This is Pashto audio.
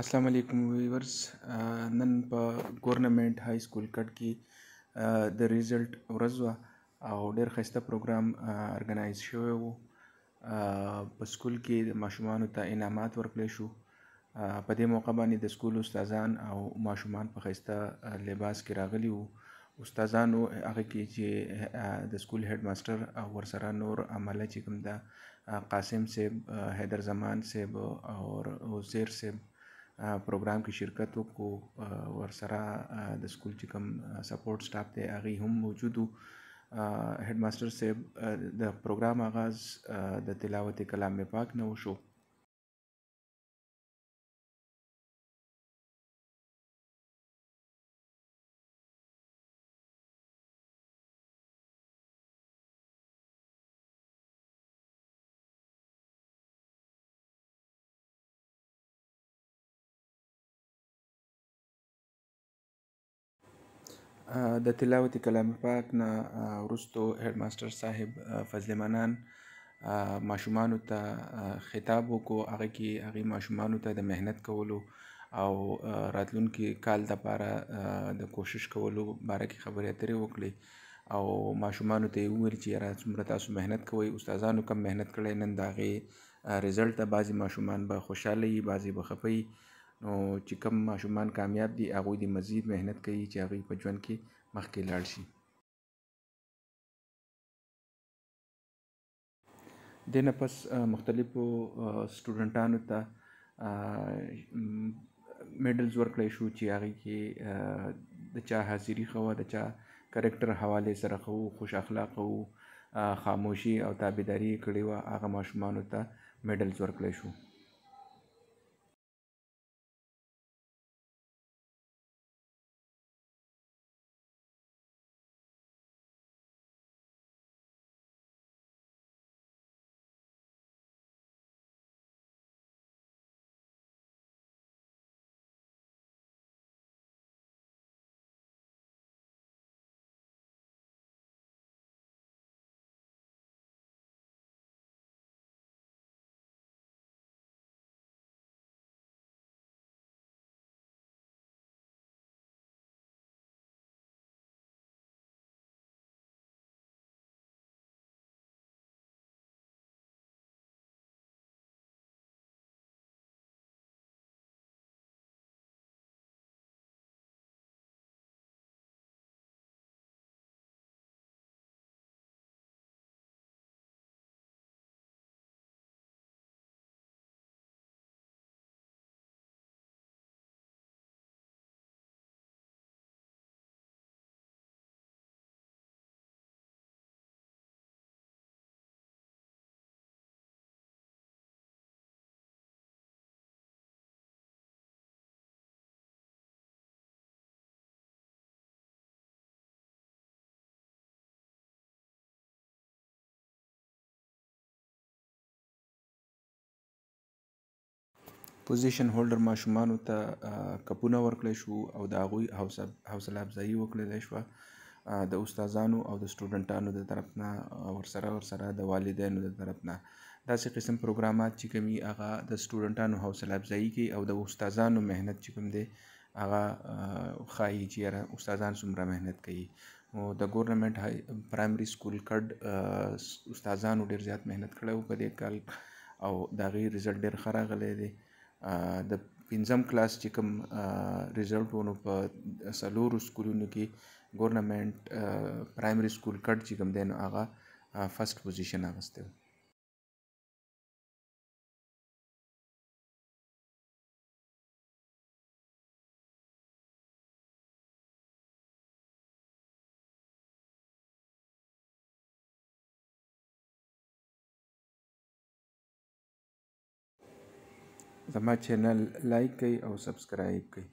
अस्सलाम वालेकुम viewers none په ګورنمنت های سکول کټ کې د ریزلټ ورځ او ډېر خسته پروګرام ارګنایز شوی وو په سکول کې د ماشومان ته انعامات ورکړل شو په دې موقع باندې د سکول استادان او ماشومان په خسته لباس کې راغلي وو استادانو هغه کې چې د سکول هډ ماستر او ورسره نور عمله چې کوم ده قاسم صاحب حیدر زمان صاحب او زیر صاحب پروګرام کې شرکت وکړو ورسره د سکول چې کوم سپورټ سټاف دی هغه هم موجود وو هډ ماستر صاحب د پروګرام آغاز د تلاوت کلام پاک نه وشو د تلاوت کلام پاک نه وروستو هډ ماستر صاحب فضل منان ماشومانو ته خطاب وکړو هغه کې هغه ماشومانو ته د مهنت کولو او راتلونکي کال لپاره د کوشش کولو باره کې خبرې اترې وکړي او ماشومان ته وویل چې یاره څومره تاسو مهنت کوئ استادانو کم مهنت کړی نن د هغې رزلټ ته بعضې ماشومان به خوشحاله وي بعضې به خفه نو چې کم ماشومان کامیاب دي هغوی د مزید محنت کوي چې هغوی په ژوند کې مخکې لاړ شي د نه پس مختلفو سټوډنټانو ته میډلز ورکړی شو چې هغې کې د چا حاضري ښه وه د چا کرکټر حواله سره ښه وو خوش اخلاقه وو خاموشي او تابعداري یې کړې وه هغه ماشومانو ته میډلز ورکړی شو پوزیشن هولډر ماشومانو ته کپونه ورکړی شو او د هغوی حوصله افزایي وکړلی شوه د استادانو او د سټوډنټانو د طرف نه ورسره ورسره د والدینو د طرف نه داسې قسم پروګرامات چې کوم هغه د سټوډنټانو حوصله افزایي کوي او د استادانو مهنت چې کوم دی هغه ښایي چې یاره استادان څومره مهنت کوي نو د ګورنمنت پرایمري سکول کډ استادانو ډېر زیات مهنت کړی و په دې کال او د هغې رزلټ ډېر ښه راغلی دی د پنځم کلاس چې کوم ریزلټ ونو په سلورو سکولونو کې ګورنمنت پرایمري سکول کټ چې کوم دی نو هغه فرست پوزیشن اخیستی و زما چینل لایک کړئ او سبسکرایب کړئ